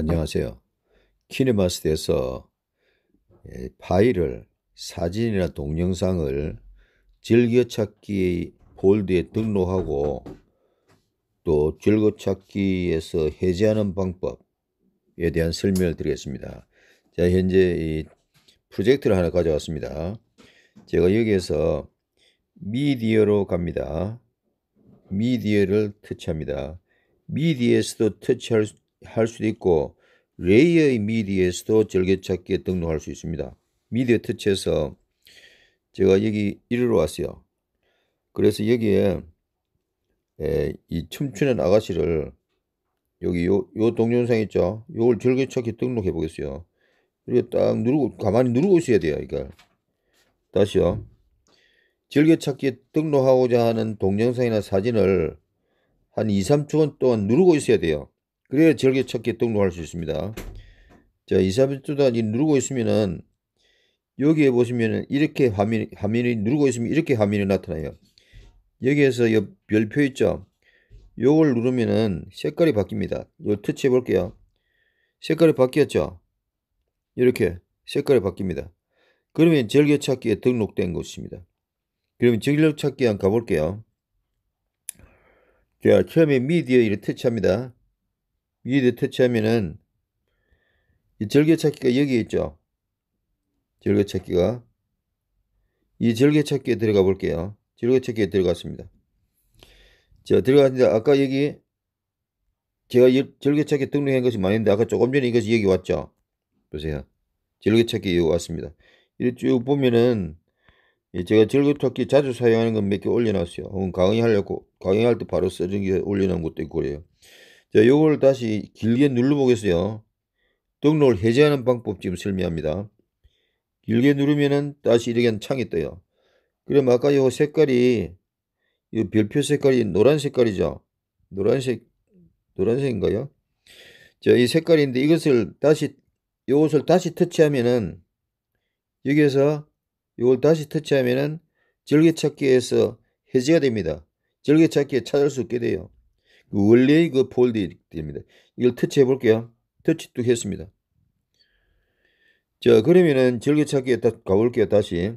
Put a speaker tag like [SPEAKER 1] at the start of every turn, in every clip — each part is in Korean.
[SPEAKER 1] 안녕하세요. 키네마스터에서 예, 파일을 사진이나 동영상을 즐겨찾기 폴드에 등록하고 또 즐겨찾기에서 해제하는 방법에 대한 설명을 드리겠습니다. 자 현재 이 프로젝트를 하나 가져왔습니다. 제가 여기에서 미디어로 갑니다. 미디어를 터치합니다. 미디어에서도 터치할 할 수도 있고 레이의 어 미디에서도 즐겨찾기에 등록할 수 있습니다. 미디어 터치에서 제가 여기 이리로 왔어요. 그래서 여기에 에, 이 춤추는 아가씨를 여기 요, 요 동영상 있죠? 요걸 즐겨찾기 등록해 보겠어요. 그리고 딱 누르고 가만히 누르고 있어야 돼요. 이걸 그러니까. 다시요. 즐겨찾기에 등록하고자 하는 동영상이나 사진을 한 2, 3초 동안 누르고 있어야 돼요. 그래야 절개찾기에 등록할 수 있습니다. 자, 이사벨 단이 누르고 있으면은 여기에 보시면은 이렇게 화면, 화면이 누르고 있으면 이렇게 화면이 나타나요. 여기에서 요 별표 있죠? 요걸 누르면은 색깔이 바뀝니다. 요 터치해 볼게요. 색깔이 바뀌었죠? 이렇게 색깔이 바뀝니다. 그러면 절개찾기에 등록된 것입니다. 그러면 절개찾기 한번 가볼게요. 자, 처음에 미디어 이를 터치합니다. 위에다 터치하면은 이 절개찾기가 여기 있죠. 절개찾기가 이 절개찾기에 들어가 볼게요. 절개찾기에 들어갔습니다. 자 들어갔는데 아까 여기 제가 절개찾기 등록한 것이 많은데 아까 조금 전에 이것이 여기 왔죠. 보세요. 절개찾기 여기 왔습니다. 이렇쭉 보면은 제가 절개찾기 자주 사용하는 건 몇 개 올려놨어요. 강의하려고 강의할 때 바로 써준 게 올려놓은 것도 있고 그래요. 자, 요걸 다시 길게 눌러보겠어요. 등록을 해제하는 방법 지금 설명합니다. 길게 누르면은 다시 이렇게 창이 떠요. 그럼 아까 요 색깔이 이 별표 색깔이 노란 색깔이죠. 노란색 노란색인가요? 자, 이 색깔인데 이것을 다시 요것을 다시 터치하면은 여기에서 요걸 다시 터치하면은 절개찾기에서 해제가 됩니다. 절개찾기에 찾을 수 있게 돼요. 그 원래의 그 폴드입니다. 이걸 터치해 볼게요. 터치 뚝 했습니다. 자, 그러면은 즐겨찾기에 가볼게요. 다시.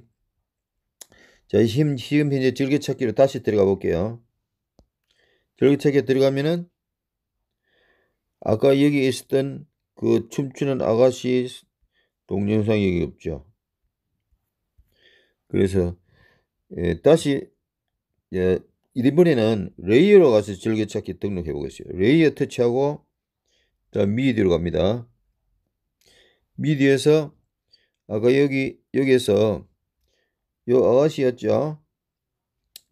[SPEAKER 1] 자, 힘, 힘, 지금 현재 즐겨찾기로 다시 들어가 볼게요. 즐겨찾기에 들어가면은 아까 여기 있었던 그 춤추는 아가씨 동영상 이 여기 없죠. 그래서 예, 다시 예, 이번에는 레이어로 가서 즐겨찾기 등록해 보겠습니다. 레이어 터치하고 자 미디어로 갑니다. 미디어에서 아까 여기 여기에서 요 아가씨였죠?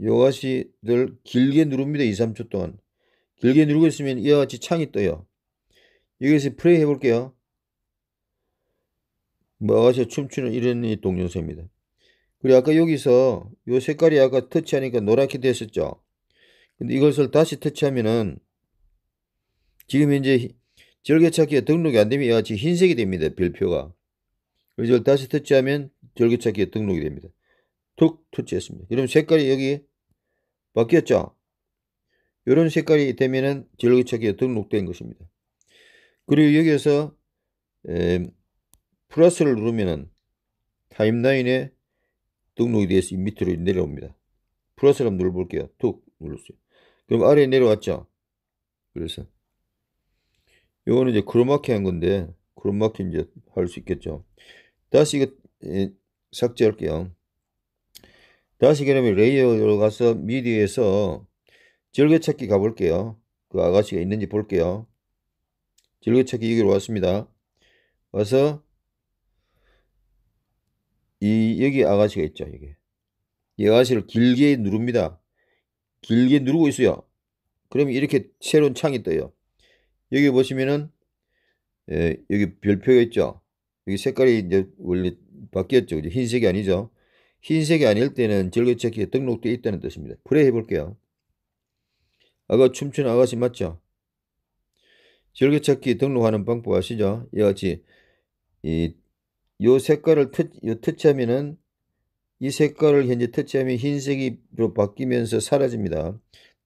[SPEAKER 1] 요 아가씨들 길게 누릅니다. 2, 3초 동안 길게 누르고 있으면 이와 같이 창이 떠요. 여기서 플레이 해볼게요. 뭐 아가씨가 춤추는 이런 동영상입니다. 그리고 아까 여기서 요 색깔이 아까 터치하니까 노랗게 됐었죠. 근데 이것을 다시 터치하면은 지금 현재 절개찾기가 등록이 안 되면 이 같이 흰색이 됩니다. 별표가. 그래서 이걸 다시 터치하면 절개찾기에 등록이 됩니다. 툭 터치했습니다. 그럼 색깔이 여기 바뀌었죠? 이런 색깔이 되면은 절개찾기에 등록된 것입니다. 그리고 여기에서 에, 플러스를 누르면은 타임라인에 등록이 돼서 밑으로 내려옵니다. 플러스를 한번 눌러볼게요. 툭 눌렀어요. 그럼 아래에 내려왔죠? 그래서 요거는 이제 크로마키 한 건데 크로마키 이제 할 수 있겠죠. 다시 이거 예, 삭제할게요. 다시 그러면 레이어로 가서 미디에서 어 즐겨찾기 가볼게요. 그 아가씨가 있는지 볼게요. 즐겨찾기 여기로 왔습니다. 와서 이 여기 아가씨가 있죠 여기 이 아가씨를 길게 누릅니다 길게 누르고 있어요 그러면 이렇게 새로운 창이 떠요 여기 보시면은 예, 여기 별표가 있죠 여기 색깔이 이제 원래 바뀌었죠 이제 흰색이 아니죠 흰색이 아닐 때는 즐겨찾기에 등록되어 있다는 뜻입니다 플레이 해볼게요 아가 춤추는 아가씨 맞죠 즐겨찾기 등록하는 방법 아시죠 이와 같이 이요 색깔을 트, 요 터치하면은 이 색깔을 현재 터치하면 흰색으로 바뀌면서 사라집니다.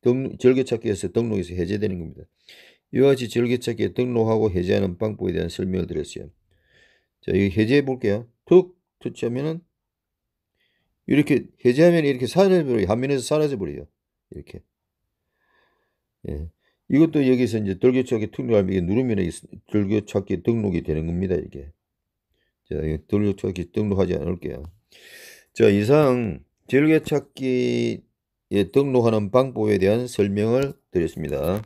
[SPEAKER 1] 등, 절개찾기에서 등록에서 해제되는 겁니다. 이와 같이 절개찾기에 등록하고 해제하는 방법에 대한 설명을 드렸어요. 자, 이거 해제해 볼게요. 툭 터치하면은 이렇게 해제하면 이렇게 사라져버려요. 화면에서 사라져버려요. 이렇게. 예. 이것도 여기서 이제 돌교찾기 등록하면 이게 누르면 절개찾기 등록이 되는 겁니다. 이게. 자, 돌려찾기 등록하지 않을게요. 자, 이상 즐겨찾기에 예, 등록하는 방법에 대한 설명을 드렸습니다.